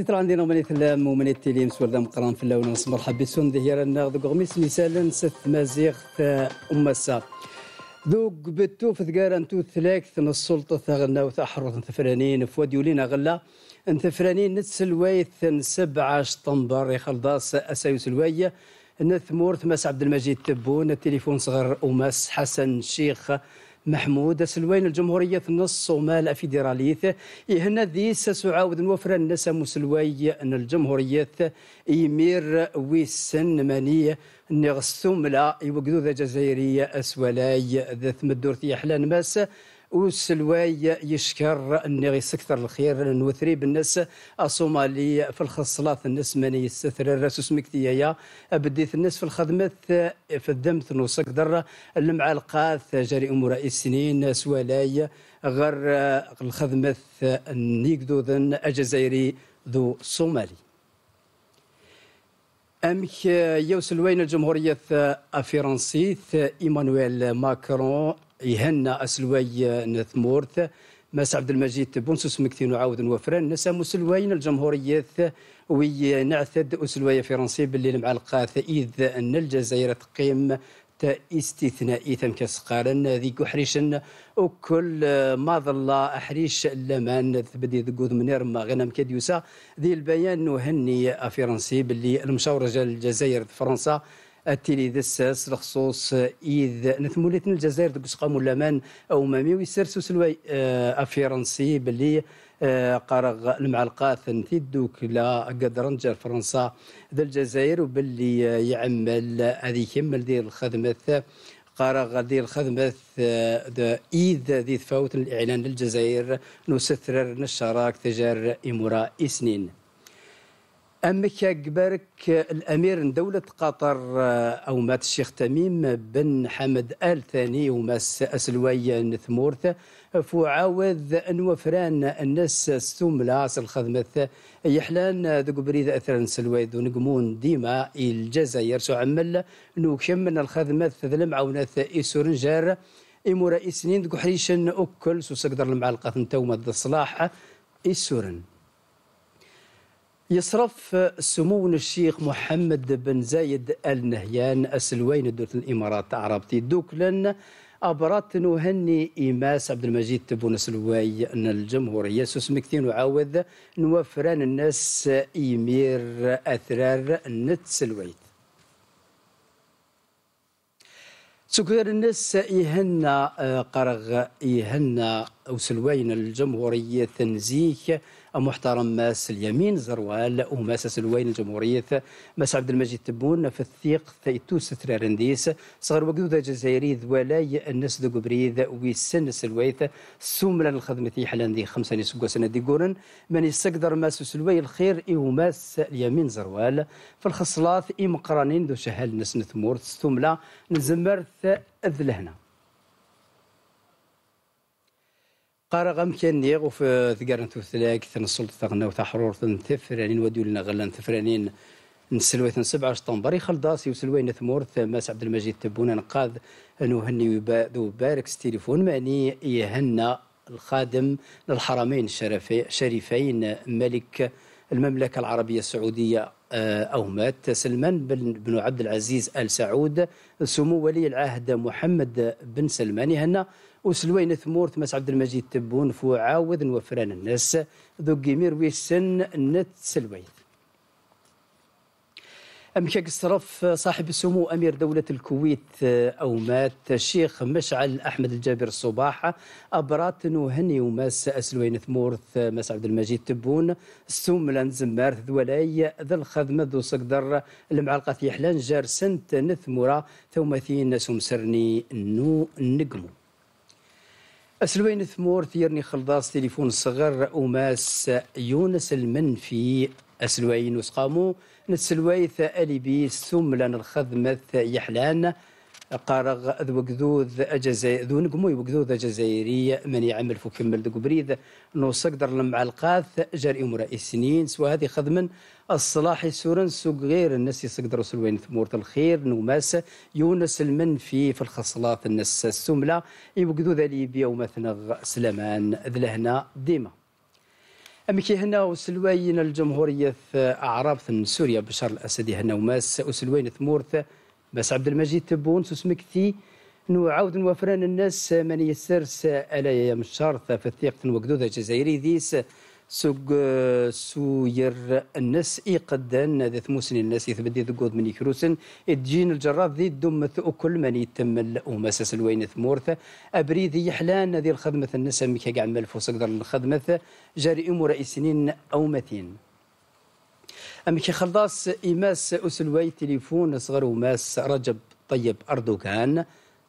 هذه ترى عندنا من ثلام ومن التليم سورة مقران في اللون نصبر هي رانا ناخذ غميس مثالا ست مازيغ آه، أمسا ذوق بتو في انتو نتو ثلاكث السلطة ثغنا وثحرث ثفرانين فوديولين غلا انثفرانين نتسلويث سبعة شطنبر يخلص أسايو سلوية نثمور ثماس عبد المجيد تبون التليفون صغر وماس حسن شيخ محمود سلوين الجمهورية في النص صومال فيدراليث يهنا ذي سعاود وفر الناس مسلوي الجمهورية إمير ويسن مانية نغسوم لا يوجدوا ذا جزائرية أسولاي ذا ثمدور في أحلان ماس وسلواي يشكر اني غيسكثر الخير نوثري بالناس الصومالي آه، في الخصلات الناس من يستثر الراس يا آه، بديت الناس في الخدمه آه، في الدم نوصك اللمعة المعلقات جاري امور السنين سوالاي غير الخدمات نيكدوذن الجزائري ذو الصومالي أمك يوصل وين الجمهورية الفرنسية إيمانويل ماكرون يهنا اسلوي نثمورث مس عبد المجيد بونسوس مكتين وعاود وفران نسا مسلوين الجمهورية وي نعثد اسلوي فرنسي باللي المعلقات اذ ان الجزائر تقيم تا استثنائي ثم كسقارن ذيك كحريشن وكل ما ظل احريش لمان تبدي ذقوذ منير ما غنم كديوسا ذي البيان نهني فرنسي باللي المشاورة الجزائر فرنسا التيلي ذا لخصوص إذ نثمولتن الجزائر دك سقام لامان أو مامي ويسرسو سلوي آه، أفيرنسي بلي آه، قرغ المعلقات نتيدوك لا قدرنجر فرنسا ذا الجزائر وباللي آه، يعمل هذه يكمل دير الخدمة قرغ ديال الخدمة إذ ذي تفاوت الإعلان للجزائر نسثر نشارك تجار إمورا إسنين أمك أكبرك الأمير من دولة قطر آه، أو مات الشيخ تميم بن حمد آل ثاني وماس أسلوية نثمورث فعاوذ أن وفران الناس لاس الخدمة يحلان ذو بريد أثر سلوية ذو نقمون ديما الجزائر سو عمل نوكشم من الخدمة ذلم عونات إسورنجار إمورا إسنين ذو حريشن أكل سو سقدر المعلقة نتوما الصلاح إسورن يصرف سمو الشيخ محمد بن زايد ال نهيان السلوين دوله الامارات العربيه دوكلا أبرات نهني إيماس عبد المجيد تبون سلواي أن الجمهورية سوس مكتين وعاوذ نوفران الناس إيمير أثرار نت سلويت سكر الناس يهنا آه، قرغ يهنا وسلوين الجمهورية تنزيك محترم ماس اليمين زروال وماس سلوين الجمهورية ماس عبد المجيد تبون في الثيق ثيتو ترارنديس صغر وقدودة جزائري ذوالاي الناس ذو قبريد ويسن سلويث سوملا الخدمة في حلان ذي خمسة نسوق سنة دي قورن من يستقدر ماس سلوي الخير إيو ماس اليمين زروال في الخصلات مقرانين ذو شهال نسن ثمور سوملا نزمرث أذلهنا قارغ أمكان نيغ وفي ثقارن توثلاك ثن السلطة تغنى وثحرور ثن ثفرانين وديو لنا غلان ثفرانين نسلوي ثن سبعة شطنبر يخلداسي وسلوي نثمور ماس عبد المجيد انقاذ انو هني ذو بارك ستيليفون معني يهنى الخادم للحرمين الشريفين ملك المملكة العربية السعودية آه، أو مات سلمان بن عبد العزيز آل سعود سمو ولي العهد محمد بن سلمان يهنى وسلوين ثمور مس عبد المجيد تبون عاوذ نوفران الناس ذو قيمير ويسن نت سلوين أمشاك الصرف صاحب السمو أمير دولة الكويت أو مات الشيخ مشعل أحمد الجابر الصباح أبرات وهني وماس أسلوين ثمورث ماس عبد المجيد تبون السوم لنزمار ذولاي ذا الخدمة ذو صقدر المعلقة حلان جار سنت نثمرة ثومثين سمسرني نو نقمو أسلوين ثمور ثيرني خلضاص تليفون صغر أماس يونس المنفي أسلوين وسقامو نتسلويث أليبي ثملا الخذمة يحلان قارغ ذو قذوذ أجزي ذو نقموي وكذوذ جزائرية من يعمل في كمل ذو قبريد نوصق سقدر لمع القاث جار مرأي سنين سوا هذه خدمن الصلاح سورن سوق غير الناس يسقدروا سلوين ثمورة الخير نوماس يونس المنفي في الخصلات الناس السملة يوكذو ذا ليبيا ومثنغ سلمان ذلهنا ديما أمكي هنا وسلوين الجمهورية أعراب سوريا بشار الأسد هنا وماس وسلوين ثمورث بس عبد المجيد تبون سسمكتي نعاود نوفران الناس من يسرس على مشارثة في الثيقة وقدودة جزائري ذيس سوق سوير الناس إيقدان ذا ثموسن الناس يثبدي ذقود من يكروسن الجين الجراد ذي دمث أكل من يتم الأوم الوين ثمورث أبريد يحلان ذي الخدمة الناس ميكا عمل فوسق در الخدمة جاري أمور سنين أو متين كي خلاص إيماس أسلوي تليفون صغر وماس رجب طيب أردوغان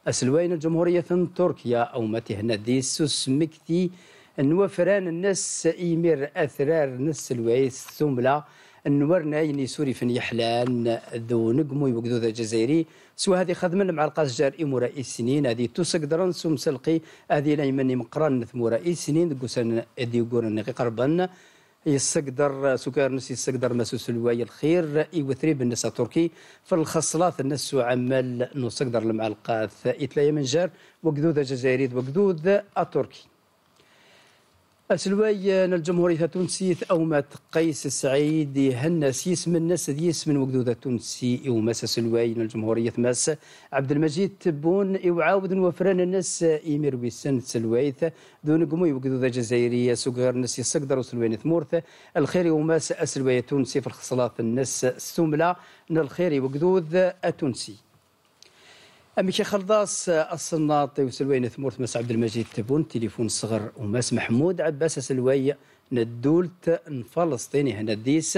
أسلوين الجمهورية تركيا أو متهنا دي مكتي نوفران الناس إيمير أثرار نس الويس لا نورنا يني سوري فن يحلان ذو نقمو يوجدو ذا جزائري سوا هذه خدمنا مع القاس إيمو رئيس سنين هذه توسق درن سوم سلقي هذه لا يمني مقران ثمو رئيس سنين دقوسان ذي قرن قربا يسقدر سكر نسي يسقدر مسوس الواي الخير يوثري بالناس تركي في الخصلات الناس عمل نسقدر المعلقات يتلايا من جار وقدود الجزائري وقدود التركي أسلويان الجمهورية التونسية ما قيس السعيد هن سيس من ناس ديس من وجدودة تونسي وماس سلوي الجمهورية ماس عبد المجيد تبون يعاود وفران الناس إمير ويسن سلويث دون قمو وجدودة جزائرية سوغر ناس يصقدر وسلوين ثمورث الخير وماس أسلوية تونسي في الخصلات الناس السملة الخير وجدود التونسي أمي شيخ خلداص الصناطي وسلوين ثمورت مس عبد المجيد تبون تليفون صغر وماس محمود عباس سلوية ندولت فلسطيني هنا ديس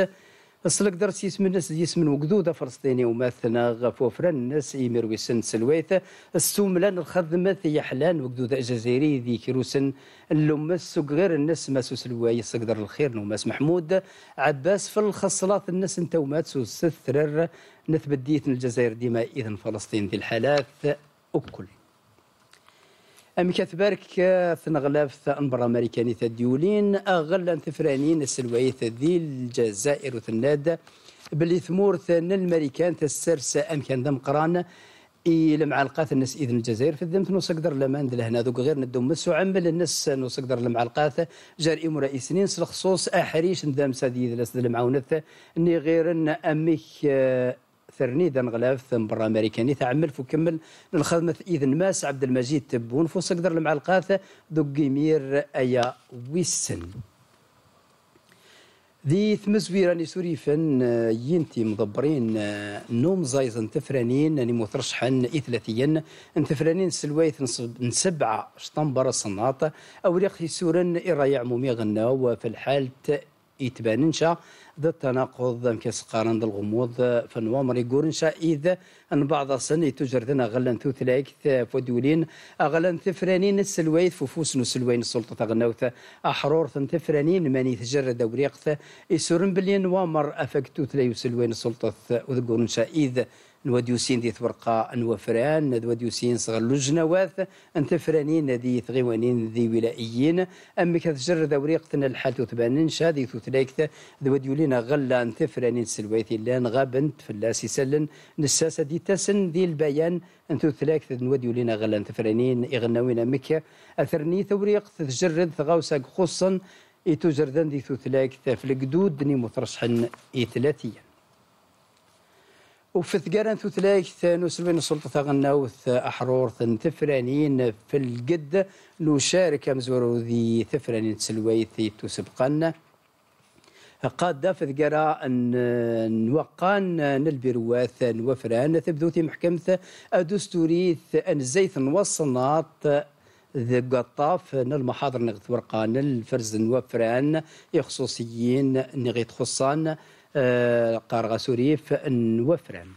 السلك درس يسمى ناس يسمى وقدودة فلسطيني وماثنا غف الناس إيمير ويسن سلويثة السوملان الخدمة حلان وقدودة جزائري ذي كيروسن اللمس غير الناس ماسو سلواي قدر الخير نوماس محمود عباس في الخصلات الناس انت وماتسو سترر نثبت ديثن الجزائر ديما إذن فلسطين ذي دي الحالات وكل أمي كثبارك ثنغلاف أنبر أمريكاني تديولين أغلى ثفرانين السلوية ذي الجزائر وثناد باللي ثمور ثن المريكان تسرس كان ذم قران إلى معلقات الناس إذن الجزائر في الذمت در لمان لهنا ذوك غير ندمس وعمل الناس نصقدر المعلقات جار إمرا إسنين سلخصوص أحريش ندام سادي إذن عونث إني غير أميك ثرني ذا غلاف برا امريكاني تعمل فكمل الخدمة اذن ماس عبد المجيد تبون فوس قدر المعلقات ذو قمير ايا ويسن ذي سوري سوريفن ينتي مضبرين نوم زايزن تفرانين اني مترشحن اثلاثيا ان تفرانين سلويث من سبعة شطنبر الصناطة او ريخي سورن ارايع مومي غناو في الحالة انشا ذا التناقض قارن ذا الغموض فنوامر قورنشا إذا أن بعض سن ذنا غلا لايك فودولين غلا ثفرانين السلويث ففوس نسلوين السلطة تغنوث أحرور ثفرانين ماني تجرد وريقث يسرن بلين ومر أفكتوث لايو سلوين السلطة قورنشا إذا نوديوسين ديت ورقة نوفران نوديوسين صغر لجنوات انت فرانين ذي ثغيوانين ذي ولائيين أما كتجر وريقتنا الحال تثباننش هذه تثلايكت ذوديولينا غلا انت فرانين سلويثي لان غابنت فلاسي سلن نساسة دي تسن ذي البيان انت ثلايكت نوديولينا غلا انت فرانين إغناوين مكة أثرني ثوريقت تجرد ثغاوسك خصا إتو جردان ذي ثلايكت في القدود ني مترشحن إثلاثية وفي ثقارن ثلاث نسبين السلطة غناوث أحرور ثفرانين في القد نشارك مزورو ذي ثفرانين تسلويثي تسبقنا قاد في أن نوقان نلبرواث نوفران ثبذوثي محكمة أدستوريث أن زيث نوصنات ذي قطاف المحاضر نغث ورقان الفرز نوفران يخصوصيين نغيت خصان آه، قارغة سورية فأن وفرام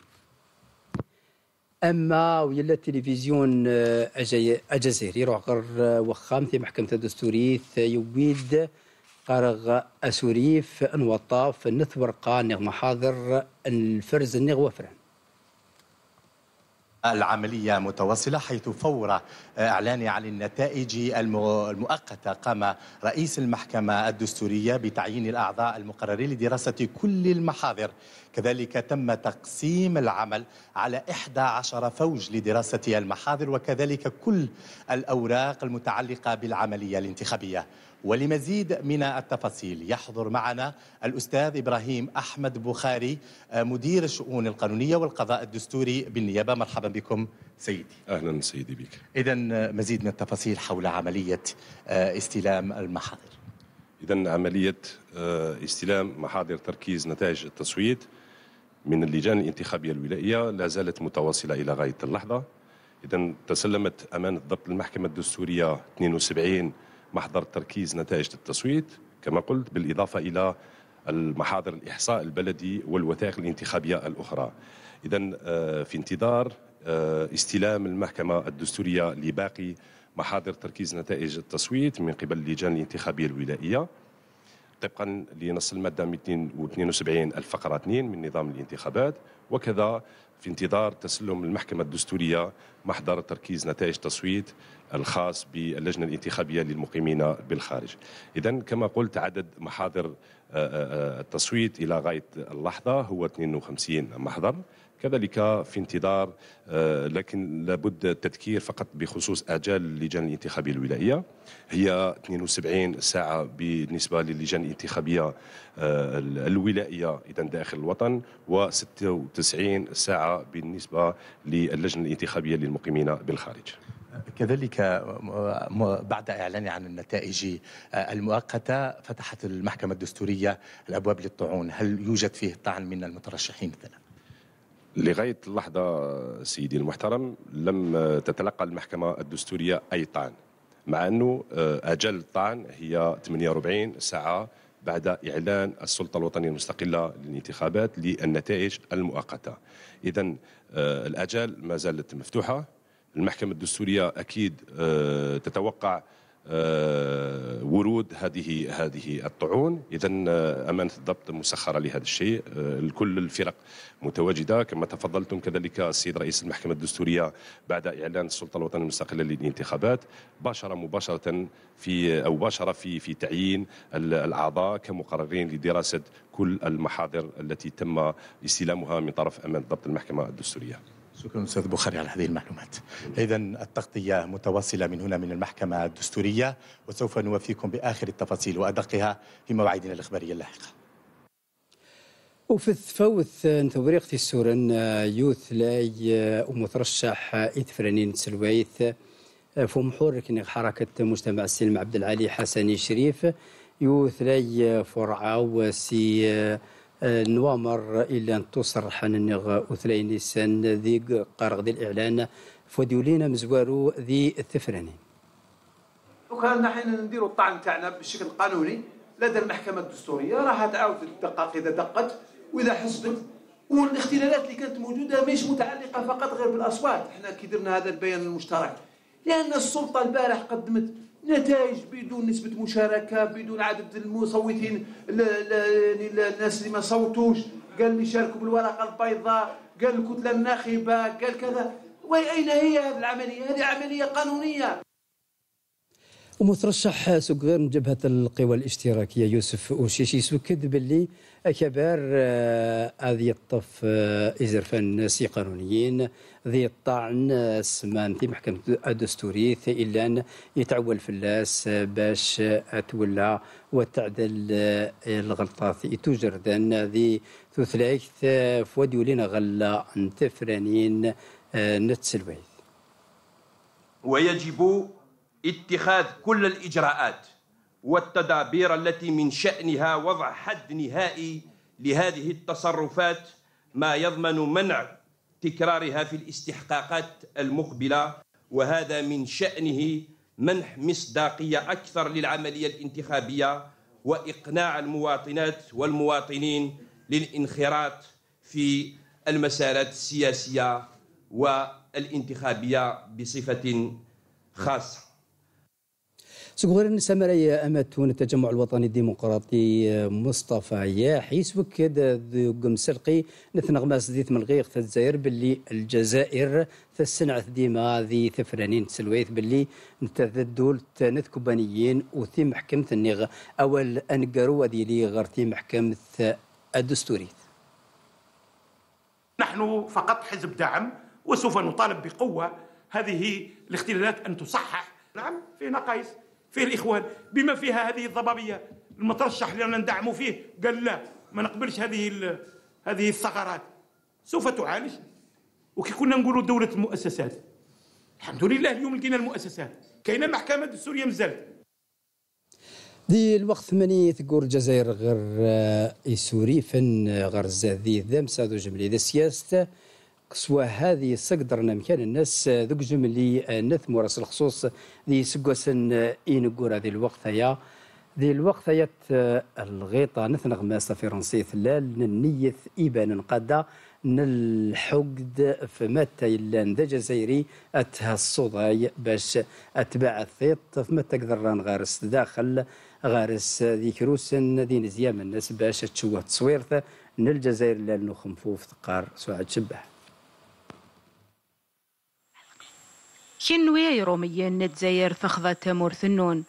اما ويلا التلفزيون الجزائري آه، روح غر آه، وخام في محكمه الدستوري يويد قرغ اسوريف نوطاف نثبر قان محاضر الفرز نغ وفران العملية متواصلة حيث فور آه، إعلان عن النتائج المؤقتة قام رئيس المحكمة الدستورية بتعيين الأعضاء المقررين لدراسة كل المحاضر كذلك تم تقسيم العمل على 11 فوج لدراسة المحاضر وكذلك كل الأوراق المتعلقة بالعملية الانتخابية ولمزيد من التفاصيل يحضر معنا الأستاذ إبراهيم أحمد بخاري آه، مدير الشؤون القانونية والقضاء الدستوري بالنيابة مرحبا بكم سيدي أهلا سيدي بك إذا آه، مزيد من التفاصيل حول عملية آه، استلام المحاضر إذا عملية استلام محاضر تركيز نتائج التصويت من اللجان الانتخابية الولائية لا زالت متواصلة إلى غاية اللحظة إذا تسلمت أمانة ضبط المحكمة الدستورية 72 محضر تركيز نتائج التصويت كما قلت بالإضافة إلى المحاضر الإحصاء البلدي والوثائق الانتخابية الأخرى إذا آه، في انتظار آه، استلام المحكمة الدستورية لباقي محاضر تركيز نتائج التصويت من قبل اللجان الانتخابية الولائية طبقا لنص المادة 272 الفقرة 2 من نظام الانتخابات وكذا في انتظار تسلم المحكمة الدستورية محضر تركيز نتائج تصويت الخاص باللجنة الانتخابية للمقيمين بالخارج إذا كما قلت عدد محاضر آه، آه، التصويت إلى غاية اللحظة هو 52 محضر كذلك في انتظار آه، لكن لابد التذكير فقط بخصوص اجال اللجان الانتخابيه الولائيه هي 72 ساعه بالنسبه للجان الانتخابيه الولائيه اذا داخل الوطن و96 ساعه بالنسبه للجنه الانتخابيه للمقيمين بالخارج كذلك بعد إعلان عن النتائج آه، المؤقتة فتحت المحكمة الدستورية الأبواب للطعون هل يوجد فيه طعن من المترشحين مثلا؟ لغاية اللحظة سيدي المحترم لم تتلقى المحكمة الدستورية أي طعن مع أنه آه، أجل الطعن هي 48 ساعة بعد إعلان السلطة الوطنية المستقلة للانتخابات للنتائج المؤقتة إذا آه، الأجال ما زالت مفتوحة المحكمة الدستورية أكيد آه، تتوقع آه، ورود هذه هذه الطعون اذا آه، امانه الضبط مسخره لهذا الشيء كل الفرق متواجده كما تفضلتم كذلك السيد رئيس المحكمه الدستوريه بعد اعلان السلطه الوطنيه المستقله للانتخابات باشر مباشره في او باشر في في تعيين الاعضاء كمقررين لدراسه كل المحاضر التي تم استلامها من طرف امانه ضبط المحكمه الدستوريه شكرا استاذ بخاري على هذه المعلومات. اذا التغطيه متواصله من هنا من المحكمه الدستوريه وسوف نوفيكم باخر التفاصيل وادقها في مواعيدنا الاخباريه اللاحقه. وفي الثفوث نثوريق في السورن يوث لاي ومترشح إثفرانين سلويث فمحور كني حركة مجتمع السلم عبد العالي حسني شريف يوث لاي فرعاو سي نوامر إلا تصرح نغ أثلين سن ذي قارغ ذي الإعلان فوديولينا مزوارو ذي الثفراني وكان نحن نديروا الطعن تاعنا بشكل قانوني لدى المحكمة الدستورية راح تعاود الدقائق إذا دقت وإذا حسبت والاختلالات اللي كانت موجودة مش متعلقة فقط غير بالأصوات احنا كي درنا هذا البيان المشترك لأن السلطة البارح قدمت نتائج بدون نسبة مشاركة بدون عدد المصوتين يعني الناس اللي ما صوتوش قال لي شاركوا بالورقة البيضاء قال الكتلة الناخبة قال كذا وأين هي هذه العملية؟ هذه عملية قانونية ومترشح سكر من جبهه القوى الاشتراكيه يوسف اوشيشي سكد باللي كبار آه، هذه الطف آه، ازرفان ناسي قانونيين ذي الطعن آه، سمان في محكمه الدستوريه الا يتعول فلاس باش تولى وتعدل الغلطات توجر ذن ذي ثلاث فود يولينا غلا نتفرانين نتسلويث ويجب اتخاذ كل الإجراءات والتدابير التي من شأنها وضع حد نهائي لهذه التصرفات ما يضمن منع تكرارها في الاستحقاقات المقبلة وهذا من شأنه منح مصداقية أكثر للعملية الانتخابية وإقناع المواطنات والمواطنين للانخراط في المسارات السياسية والانتخابية بصفة خاصة سكورن سمريا تون التجمع الوطني الديمقراطي آه، مصطفى ياحي سبك قم سرقي نثنغ ما ديث من غيق الجزائر باللي الجزائر تسنعت ديما ذي ثفرانين سلويث باللي نتذدول تانث كوبانيين وثي محكمة النيغ أول أنقرو وذي لي غير ثي محكمة الدستوري نحن فقط حزب دعم وسوف نطالب بقوة هذه الاختلالات أن تصحح نعم في نقائص فيه الإخوان بما فيها هذه الضبابية المترشح لأننا ندعموا فيه قال لا ما نقبلش هذه هذه الثغرات سوف تعالج وكي كنا نقولوا دولة المؤسسات الحمد لله اليوم لقينا المؤسسات كاينة محكمة السورية مازالت دي الوقت ثمانية تقول الجزائر غير آه، سوري فن غير الزاذي سادو جملي ذا سياسة سوا هذه سقدر نمكان الناس ذوك جملي نثم راس الخصوص ذي سقوسن إينقورا ذي الوقت هيا ذي الوقت هيا الغيطة نثن غماسة فرنسية ثلال ننيث إيبان نقادة نلحقد فمتى إلا ذا جزائري أتها الصداي باش أتباع الثيط فمتى قدران غارس داخل غارس ذي كروسن ذي نزيام الناس باش تشوه تصويرث نلجزائر لأنه خنفوف ثقار سعد شبه شنوية روميين نتزاير فخضة تامور ثنون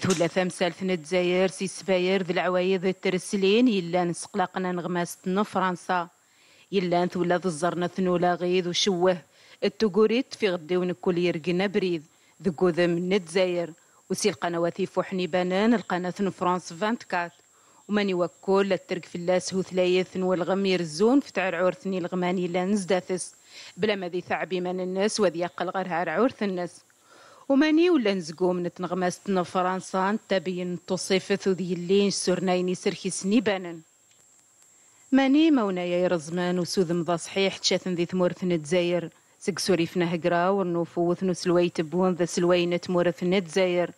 ثولا ثمسالث نتزاير سي سباير ذي العوايض الترسلين يلا نسقلقنا نغماس تنو فرنسا يلا ثولا ذي ثنو لا غيض وشوه التقوريت في غدي ونكل يرقنا بريد ذم نتزاير وسي القنوات يفوحني بانان القناة فرانس 24 ومن يوكل الترك في اللاس هو ثلايث والغم يرزون في تعرعور ثني الغماني لا زداثس بلا ما ذي ثعبي من الناس وذي يقل غرها عورث الناس وماني ولا نزقوم من تنغماس فرنسا تبين تصيف وذي اللين سرنايني سرخي سنيبانن ماني يا رزمان وسوذم ذا صحيح تشاثن ذي ثمورث الجزاير سق سوريفنا هقرا ونوفوث نسلوي تبون ذا سلوينة تمورث نتزاير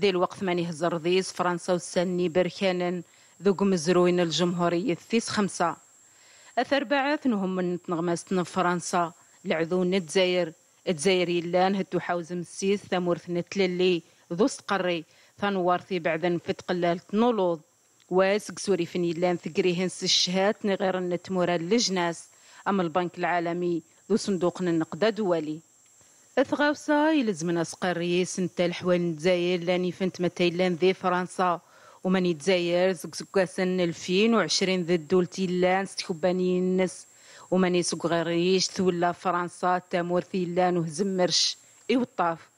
ذي الوقت ماني هزر ذيس فرنسا وسني بركانن ذو مزروين الجمهورية ثيس خمسة أثر بعث نهم من تنغماستنا فرنسا لعذون نتزاير تزاير لان هتو حوزم السيس ثمورث نتللي سقري قري ثنوارثي بعدن فتقلال تنولوض واسق سوري فني لان ثقريهن الشهات نغير نتمورا لجناس أما البنك العالمي ذو صندوق النقد دولي اثغاوسا يلزمنا سقريس نتا الحوال نتزاير لاني فنت متيلان ذي فرنسا وماني دزاير سن الفين وعشرين ذا الدولتي لان ستكوبانيين نس وماني غريش ثولا فرنسا وهزم مرش وهزمرش وطاف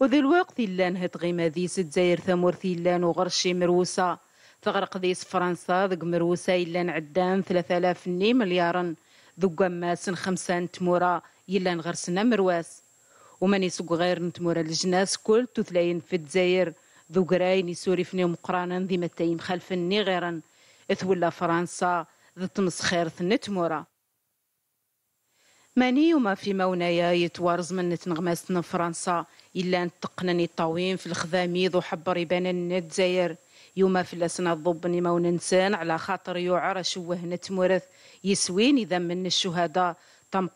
وذي الوقت لان هاد غيما ذي ستزاير ثامور ثيلان وغرشي مروسة تغرق ذيس فرنسا ذق مروسة إلا عدان ثلاثة آلاف مليار ذو ماسن خمسة تمورا إلا غرسنا مرواس وماني سوق غير نتمورا الجناس كل تثلاين في الجزائر ذو قراين فني مقرانا ذي متيم خلف غيرا اثولا فرنسا ذ تمسخير ثنتمورا ماني وما في مونايا يتوارز من تنغماس فرنسا إلا نتقنني الطاوين في الخذامي ذو حبر يبان الجزائر يوما في لسنا ضبني مون إنسان على خاطر يعرى شوه نتمرث يسوين إذا من الشهداء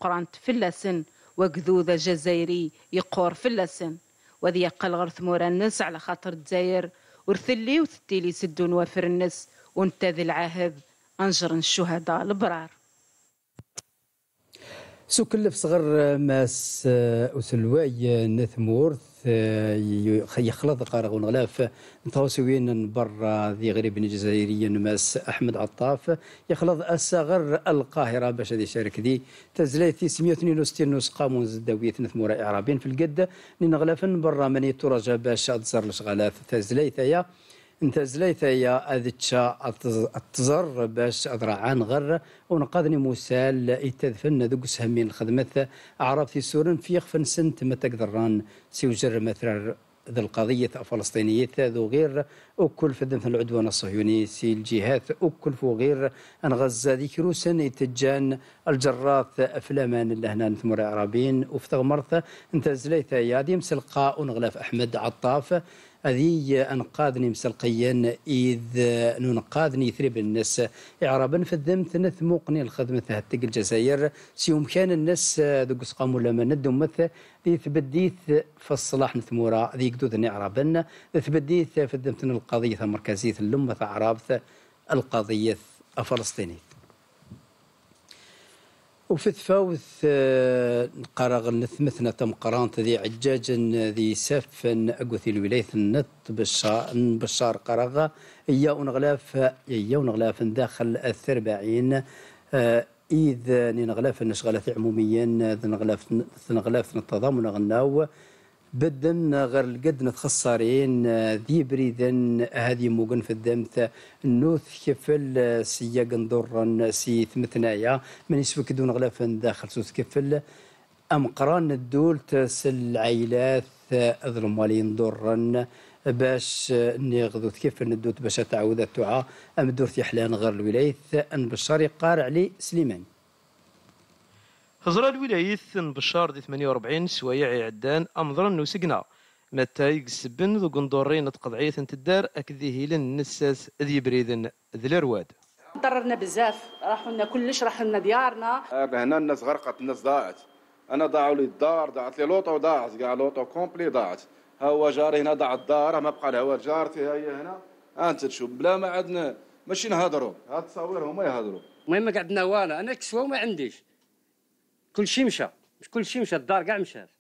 قرانت في اللسن وكذوذ جزائري يقور في اللسن وذي يقل غرث ثمور النس على خاطر الدزاير ورثلي وثتيلي سدو نوافر النس وانتذ ذي انجر الشهداء البرار سو كلف صغر ماس أسلواي نثمورث آه، يخلط قارغ ونغلاف نتوسوين برا ذي غريب الجزائري نماس احمد عطاف يخلط الصغر القاهره باش هذه شارك ذي تزليت 162 نسقه منزداوية مورا اعرابين في القد نغلاف برا من ترجى باش تزر الشغلات تزليت يا انت زليت يا اذتشا التزر باش اذرعان غر ونقاذني موسال يتدفن ذوك سهمين الخدمة عرفتي في سورن في يخفن سنت ما سي سيوجر مثلا ذا القضية الفلسطينية ذو غير وكل في ذنف العدوان الصهيوني سي الجهات وكل فو غير أن غزة ذيك روسن يتجان الجراث أفلامان اللي هنا نثمر عربين وفي تغمرث انت زليت يا ديمس القاء ونغلاف أحمد عطاف أذي انقاذني مسلقيا اذ ننقاذني ثريب الناس اعرابا فالذم ثنث موقني الخدمة هتق الجزائر سيوم كان الناس ذو قسقام لما ندمت ذي ثبديث في الصلاح نثمورا ذي قدود اعرابا ثبديث في الذمثن القضية المركزية اللمة عرابث القضية الفلسطينية وفي ثفاوث آه، نقراغ نثمثنا تم قرانت ذي عجاج ذي سف أقوثي الولاية النط بشار بشار قراغ إيا ونغلاف إيا ونغلاف داخل الثربعين آه، إذ نغلاف نشغلة عموميا ذنغلاف نغلاف نتضامن غناو بدن غير القد نتخسرين آه، ذي بريدن آه، هذه موقن في الدمث نوث كفل آه، سياق قندورا سي ثمثنايا من يسفك دون غلاف داخل سوث كفل أم قران تسل سلعيلات أظلم ولين ضرا باش نغذو كيف ندوت باش تعود التعا أم دورتي حلان غير الولايات أن بشاري قارع لي سليمان هزرا الولاية ثن بشار دي 48 سوايع عدان أمضرن وسقنا متى يقسبن ذو قندورين تقضعية تدار أكذي هيلن نساس ذي بريدن ذي الأرواد ضررنا بزاف راحوا لنا كلش راحوا لنا ديارنا هنا الناس غرقت الناس ضاعت انا ضاعوا لي الدار ضاعت لي لوطو وضاعت كاع لوطو كومبلي ضاعت ها هو جاري هنا ضاع الدار ما بقى لها جارتي ها هي هنا انت تشوف بلا ما عندنا ماشي نهضروا هاد التصاوير هما يهضروا المهم قعدنا والو انا كسوه ما عنديش كل شيء مشى مش كل شيء مشى الدار كاع مشات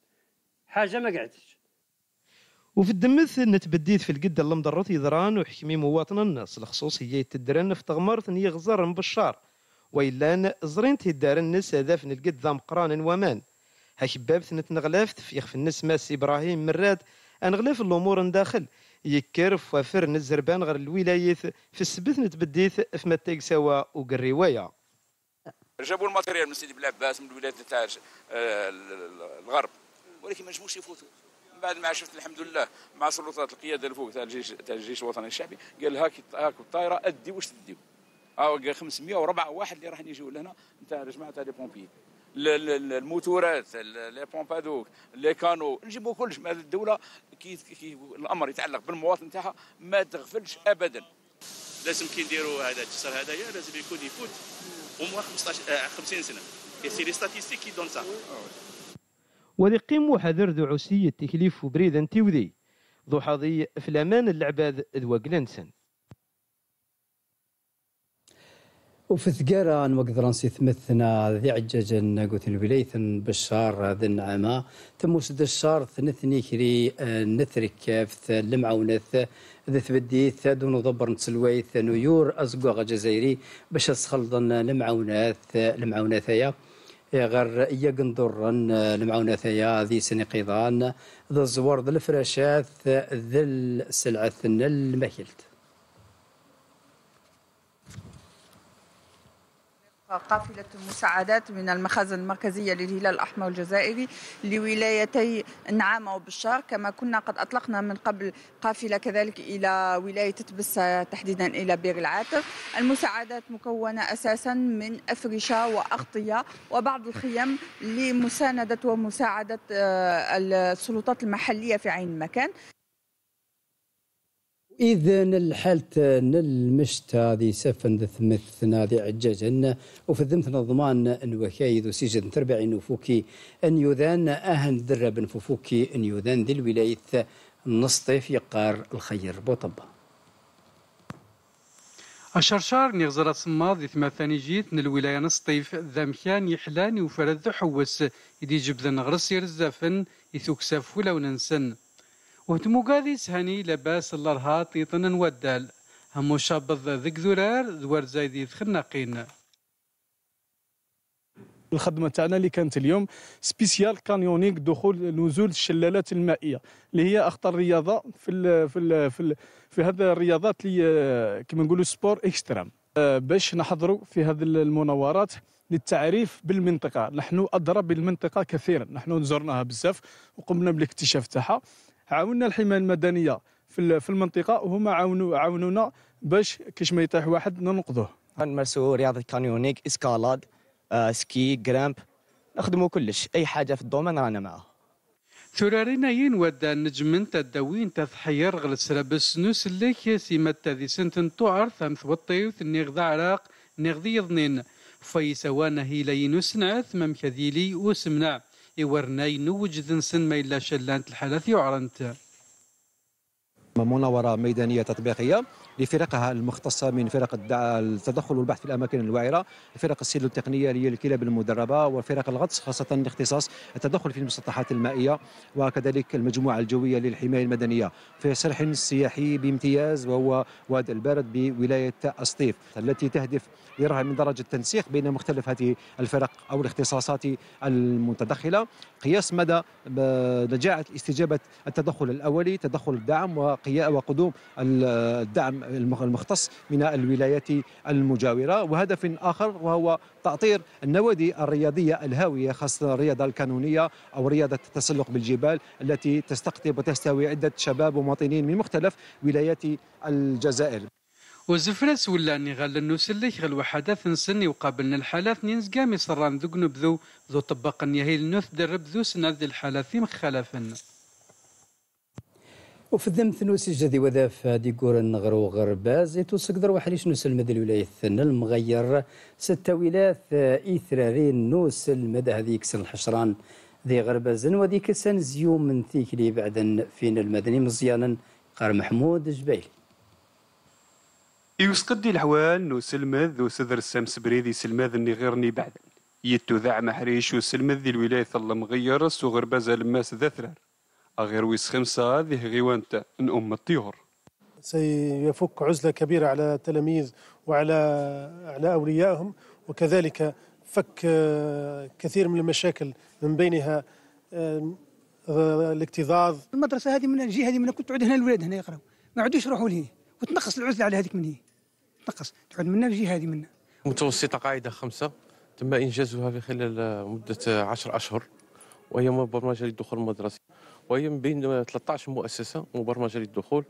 حاجه ما قعدتش وفي الدمث نتبديت في القدة المضرة يضران وحكمي مواطن الناس الخصوص هي تدرن في تغمرت يغزر مبشار وإلا زرين تيدار الناس هداف القد ذا مقران ومان هكباب ثنت نغلافت في يخف الناس ماس إبراهيم مراد أنغلاف الأمور داخل يكر وفر نزربان غير الولايات في السبت نتبديت في متاك سوا وقريوايه جابوا الماتيريال من سيدي بلعباس من الولايات تاع آه، الغرب ولكن ما نجموش يفوتوا من بعد ما شفت الحمد لله مع سلطات القياده الفوق تاع الجيش تاع الجيش الوطني الشعبي قال هاك هاك الطائره ادي واش تديو 504 واحد اللي راح يجيو لهنا نتاع الجماعه تاع لي بومبيي الموتورات لي بومبادوك لي كانو نجيبوا كلش ما الدوله كي, كي الامر يتعلق بالمواطن تاعها ما تغفلش ابدا لازم كي نديروا هذا الجسر هذايا لازم يكون يفوت au moins 50 آه، سنه سي لي ستاتيستيك كي دون سا وذي قيم حذر ذو عسية تكليف بريد انتي وذي ذو حظي فلامان اللعبة ذو قلنسن وفي ثقارة نقدر نسيت ثمثنا ذي عجاجا قلت البليث بشار ذي النعمة ثم ذي الشار ثنثني كري آه، نثرك كافت لمعونث ذي ثبديث دون ضبر نتسلويث نيور أزقوغ جزائري باش تسخلضن لمعونات لمعونات يا غير آه، يا قندرن المعاونة ثيا ذي سنقيضان ذا الزوار ذا الفراشات ذا السلعة المهيلت قافلة مساعدات من المخازن المركزية للهلال الأحمر الجزائري لولايتي نعامة وبشار كما كنا قد أطلقنا من قبل قافلة كذلك إلى ولاية تبسة تحديدا إلى بير العاتق المساعدات مكونة أساسا من أفرشة وأغطية وبعض الخيم لمساندة ومساعدة آه، السلطات المحلية في عين المكان اذا الحالت نلمشت هذه سفن ثمثنا هذه عجاجا وفي ذمثنا ضمان ان وكايد وسجن تربعي نفوكي ان يذان اهن درب نفوكي ان يذان ذي الولايه نسطي في قار الخير بوطبه أشرشار نغزرة سماض ثما ثاني جيت من الولاية نسطيف ذامكان يحلان وفرد حوس إذا جبذن غرس يرزافن إثوكساف ولا ننسن وتموغادي سهني لاباس الله رهاط يطن نودال همو شابض ذك ذرار ذوار زايدي خناقين الخدمه تاعنا اللي كانت اليوم سبيسيال كانيونيك دخول نزول الشلالات المائيه اللي هي اخطر رياضه في الـ في الـ في, في هذا الرياضات اللي كما نقولوا سبور اكستريم باش نحضروا في هذه المناورات للتعريف بالمنطقه نحن ادرى بالمنطقه كثيرا نحن زرناها بزاف وقمنا بالاكتشاف تاعها عاونا الحمايه المدنيه في المنطقه وهما عاونوا عاونونا باش كاش ما يطيح واحد ننقذوه نمارسوا رياضه كانيونيك اسكالاد آه، سكي جرامب نخدموا كلش اي حاجه في الدومين رانا معاه توراريناين ودا انت تدوين تضحير غل سربس نوس اللي ذي سنت سنتن تعر ثمث وطيوث نيغ عراق نيغ ذي ظنين هي لينوس نعث ممكذيلي وسمنا يورناي نوجد نسن ما إلا شلانت الحالات يعرنت مناورة ميدانية تطبيقية لفرقها المختصه من فرق التدخل والبحث في الاماكن الوعره، فرق السيل التقنيه للكلاب المدربه وفرق الغطس خاصه اختصاص التدخل في المسطحات المائيه وكذلك المجموعه الجويه للحمايه المدنيه في سرح سياحي بامتياز وهو واد البرد بولايه اسطيف التي تهدف لرفع من درجه التنسيق بين مختلف هذه الفرق او الاختصاصات المتدخله قياس مدى نجاعه استجابه التدخل الاولي تدخل الدعم وقدوم الدعم المختص من الولايات المجاورة وهدف آخر وهو تعطير النوادي الرياضية الهاوية خاصة الرياضة الكانونية أو رياضة التسلق بالجبال التي تستقطب وتستوي عدة شباب ومواطنين من مختلف ولايات الجزائر وزفرس ولا نغال النوسليك غل وحدث نسني وقابلنا الحالات نينزقامي صران ذو بذو ذو طبق يهيل نوث درب ذو سنة ذي الحالات مخالفن وفي ذم ثنوسي جدي وذاف هادي قور النغر وغرباز سقدر وحريش نوس المد الولاية الثانية المغير ستة ولاث إثرارين نوس المد هذيك سن الحشران ذي غرباز وذيك كسن زيوم من ثيك لي بعدن فين المدني مزيانا قار محمود جبيل يسقدي الحوال نو سلمذ وسدر السمس بريدي سلمذ اني غيرني بعد يتو ذا محريش وسلمذ ذي الولاية المغير سو غرباز الماس ذا غير ويس خمسة هذه غيوانت أم الطيور سيفك عزلة كبيرة على التلاميذ وعلى على أوليائهم وكذلك فك آه، كثير من المشاكل من بينها آه، آه، الاكتظاظ المدرسة هذه من الجهة هذه من كنت تعود هنا الولاد هنا يقراوا ما عدوش يروحوا لهي وتنقص العزلة على هذيك من هي تنقص تعود من الجهة هذه من متوسطة قاعدة خمسة تم إنجازها في خلال مدة عشر أشهر وهي مبرمجة للدخول المدرسة وهي من بين 13 مؤسسه مبرمجه للدخول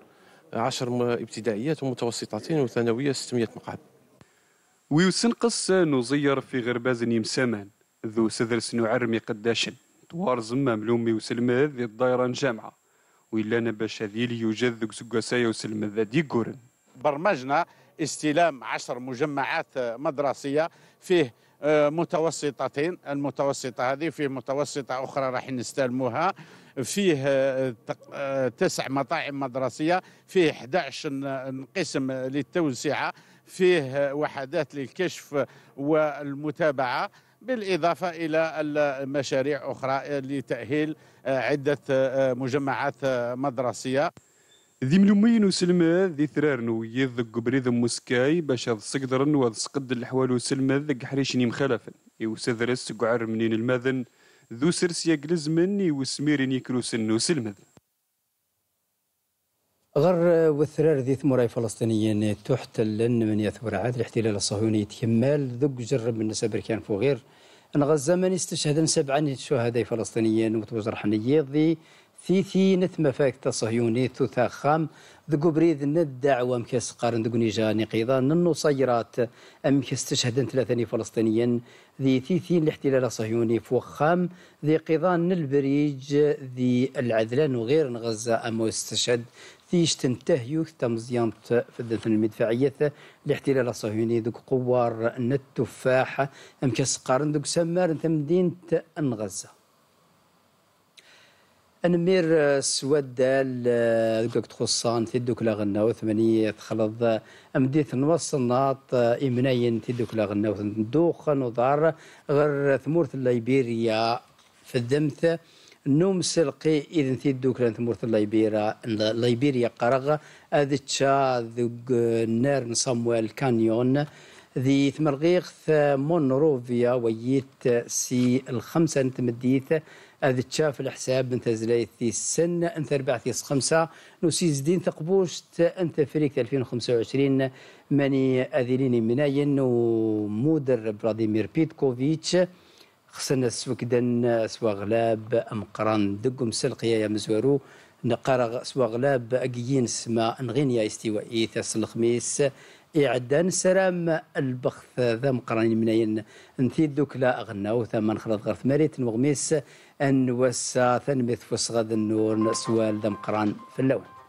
10 ابتدائيات ومتوسطتين وثانويه 600 مقعد ويسنقص نزير في غرباز يمسامان ذو سدرس نعرمي قداشن دوار زما ملومي وسلمذ ذي الدايرة جامعة وإلا نباش هذيل يوجد ذوك وسلمى ذا ديكورن برمجنا استلام عشر مجمعات مدرسية فيه آه، متوسطتين المتوسطة هذه في متوسطة أخرى راح نستلموها فيه آه، آه، تسع مطاعم مدرسية فيه 11 قسم للتوسعة فيه وحدات للكشف والمتابعة بالإضافة إلى المشاريع أخرى لتأهيل عدة مجمعات مدرسية ذي ملومين وسلماد ذي ثرارن ويذق بريد مسكاي باش هذ سقدرن وذ سقد الحوال وسلماد ذق حريشني مخالفا يوسذرس قعر منين الماذن ذو سرس يقلز مني وسميرين يكروسن وسلمد غر وثرار ذي ثمراي فلسطينيين تحتلن من يثور عاد الاحتلال الصهيوني يتكمل ذق جرب من نسبر كان فوغير أن غزة من استشهد سبعة شهداء فلسطينيين وتوزر حنيض ذي ثيثي فاك تصهيوني ثوثا خام ذو بريد الدعوة مكاس قارن ذقو نيجا نقيضا ننو صيرات أمكاس تشهدن ثلاثة فلسطينيا ذي في الاحتلال الصهيوني فوخام ذي قيضان البريج ذي العدلان وغير غزة أم استشهد ثيش تنتهيو تمزيان في الدفن المدفعية الاحتلال الصهيوني ذوك قوار التفاح أمكاس قارن ذوك سمار ثمدين غزة انمير آه، سواد آه، دوك تخصان في دوك غناو ثمانية تخلض امديث آه، نوصل ناط امناين في دوك غناو ندوخ نضار غير ثمورث الليبيريا في الدمث نوم سلقي إذن في الدوكرة ثمورت ليبيرا الليبيريا قرغ هذا تشا ذوك نار نصموال كانيون ذي ثمرغيخ مونروفيا ويت سي الخمسة نتمديث هذا تشاف الحساب انت زلايت السن انت ربع ثيس خمسة نسيز دين تقبوش انت فريق 2025 ماني اذيليني مناين ومدرب فلاديمير بيتكوفيتش خصنا دن سوا غلاب ام قران دقم سلقيا يا مزورو نقرا سوا غلاب اقيين سما انغينيا استوائي ثاس الخميس إعدان سرام البخث ذا مقرن منين نثيد دوكلا لا أغنى وثمان خلط غرث مريت وغميس أن وسا ثنمث فسغد النور نسوال ذم قران في اللون